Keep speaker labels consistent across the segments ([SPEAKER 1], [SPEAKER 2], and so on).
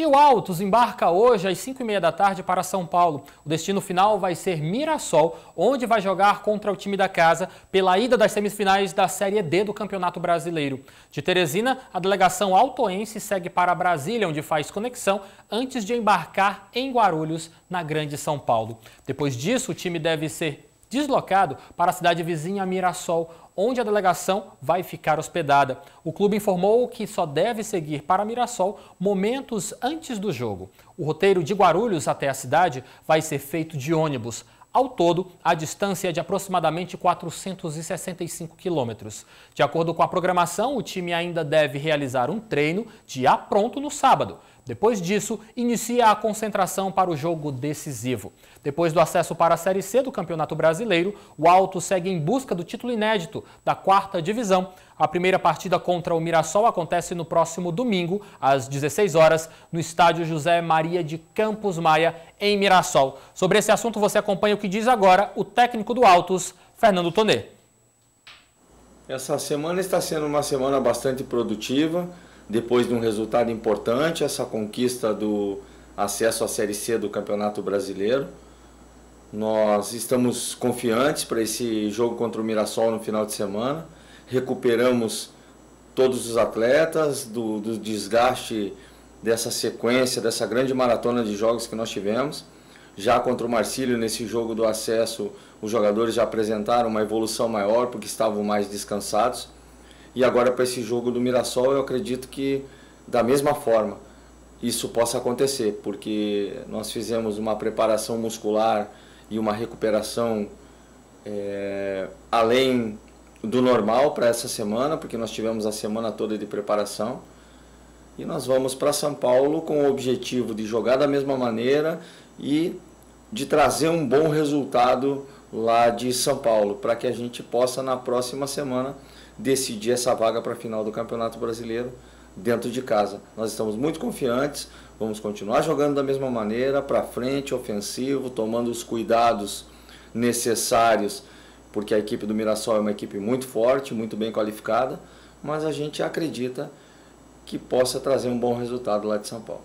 [SPEAKER 1] E o Autos embarca hoje às 5h30 da tarde para São Paulo. O destino final vai ser Mirassol, onde vai jogar contra o time da casa pela ida das semifinais da Série D do Campeonato Brasileiro. De Teresina, a delegação autoense segue para Brasília, onde faz conexão antes de embarcar em Guarulhos, na Grande São Paulo. Depois disso, o time deve ser deslocado para a cidade vizinha Mirassol, onde a delegação vai ficar hospedada. O clube informou que só deve seguir para Mirassol momentos antes do jogo. O roteiro de Guarulhos até a cidade vai ser feito de ônibus. Ao todo, a distância é de aproximadamente 465 quilômetros. De acordo com a programação, o time ainda deve realizar um treino de apronto no sábado. Depois disso, inicia a concentração para o jogo decisivo. Depois do acesso para a Série C do Campeonato Brasileiro, o Alto segue em busca do título inédito da quarta divisão. A primeira partida contra o Mirassol acontece no próximo domingo, às 16 horas, no estádio José Maria de Campos Maia, em Mirassol. Sobre esse assunto, você acompanha o que diz agora o técnico do Altos, Fernando Tonê.
[SPEAKER 2] Essa semana está sendo uma semana bastante produtiva depois de um resultado importante, essa conquista do acesso à Série C do Campeonato Brasileiro. Nós estamos confiantes para esse jogo contra o Mirassol no final de semana. Recuperamos todos os atletas do, do desgaste dessa sequência, dessa grande maratona de jogos que nós tivemos. Já contra o Marcílio, nesse jogo do acesso, os jogadores já apresentaram uma evolução maior porque estavam mais descansados. E agora para esse jogo do Mirassol, eu acredito que da mesma forma isso possa acontecer, porque nós fizemos uma preparação muscular e uma recuperação é, além do normal para essa semana, porque nós tivemos a semana toda de preparação. E nós vamos para São Paulo com o objetivo de jogar da mesma maneira e de trazer um bom resultado lá de São Paulo, para que a gente possa na próxima semana decidir essa vaga para a final do Campeonato Brasileiro dentro de casa. Nós estamos muito confiantes, vamos continuar jogando da mesma maneira, para frente, ofensivo, tomando os cuidados necessários, porque a equipe do Mirassol é uma equipe muito forte, muito bem qualificada, mas a gente acredita que possa trazer um bom resultado lá de São Paulo.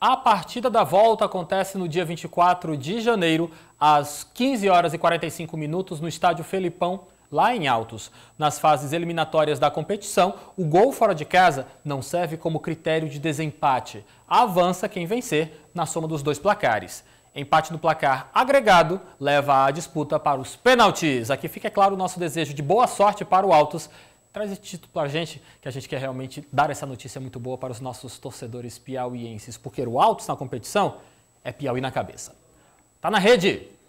[SPEAKER 1] A partida da volta acontece no dia 24 de janeiro, às 15 horas e 45 minutos, no estádio Felipão, lá em Altos. Nas fases eliminatórias da competição, o gol fora de casa não serve como critério de desempate. Avança quem vencer na soma dos dois placares. Empate no placar agregado leva a disputa para os pênaltis. Aqui fica claro o nosso desejo de boa sorte para o Altos. Traz esse título para a gente, que a gente quer realmente dar essa notícia muito boa para os nossos torcedores piauienses, porque o Altos na competição é Piauí na cabeça. Tá na rede!